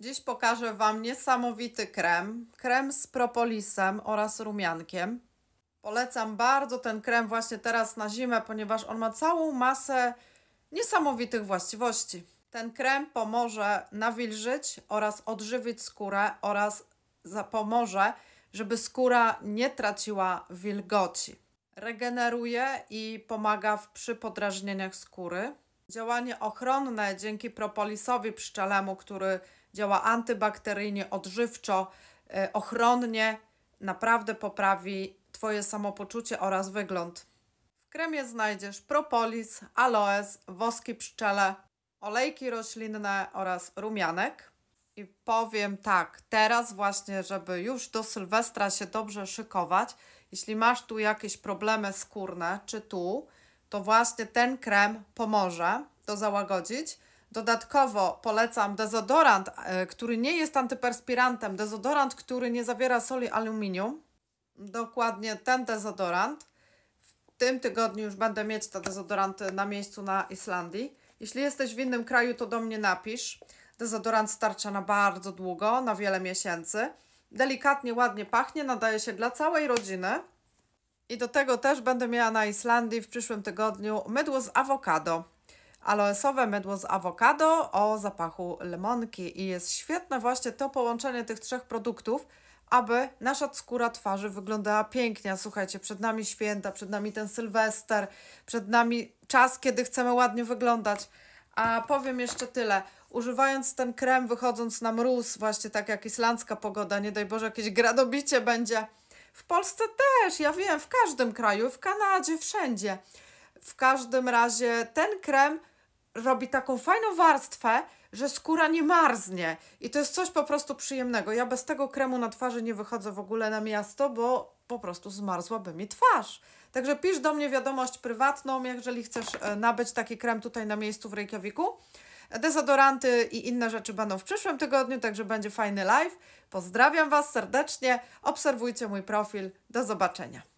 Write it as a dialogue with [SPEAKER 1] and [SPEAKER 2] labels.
[SPEAKER 1] Dziś pokażę Wam niesamowity krem, krem z propolisem oraz rumiankiem. Polecam bardzo ten krem właśnie teraz na zimę, ponieważ on ma całą masę niesamowitych właściwości. Ten krem pomoże nawilżyć oraz odżywić skórę oraz zapomoże, żeby skóra nie traciła wilgoci. Regeneruje i pomaga w, przy podrażnieniach skóry. Działanie ochronne dzięki propolisowi pszczelemu, który działa antybakteryjnie, odżywczo, e, ochronnie, naprawdę poprawi Twoje samopoczucie oraz wygląd. W kremie znajdziesz propolis, aloes, woski pszczele, olejki roślinne oraz rumianek. I powiem tak, teraz właśnie, żeby już do Sylwestra się dobrze szykować, jeśli masz tu jakieś problemy skórne czy tu, to właśnie ten krem pomoże to załagodzić. Dodatkowo polecam dezodorant, e, który nie jest antyperspirantem, dezodorant, który nie zawiera soli aluminium. Dokładnie ten dezodorant. W tym tygodniu już będę mieć te dezodoranty na miejscu na Islandii. Jeśli jesteś w innym kraju, to do mnie napisz. Dezodorant starcza na bardzo długo, na wiele miesięcy. Delikatnie, ładnie pachnie, nadaje się dla całej rodziny. I do tego też będę miała na Islandii w przyszłym tygodniu mydło z awokado aloesowe mydło z awokado o zapachu lemonki i jest świetne właśnie to połączenie tych trzech produktów, aby nasza skóra twarzy wyglądała pięknie. Słuchajcie, przed nami święta, przed nami ten sylwester, przed nami czas, kiedy chcemy ładnie wyglądać. A powiem jeszcze tyle. Używając ten krem, wychodząc na mróz, właśnie tak jak islandzka pogoda, nie daj Boże, jakieś gradobicie będzie. W Polsce też, ja wiem, w każdym kraju, w Kanadzie, wszędzie. W każdym razie ten krem robi taką fajną warstwę, że skóra nie marznie. I to jest coś po prostu przyjemnego. Ja bez tego kremu na twarzy nie wychodzę w ogóle na miasto, bo po prostu zmarzłaby mi twarz. Także pisz do mnie wiadomość prywatną, jeżeli chcesz e, nabyć taki krem tutaj na miejscu w Reykjaviku. Dezodoranty i inne rzeczy będą w przyszłym tygodniu, także będzie fajny live. Pozdrawiam Was serdecznie, obserwujcie mój profil. Do zobaczenia.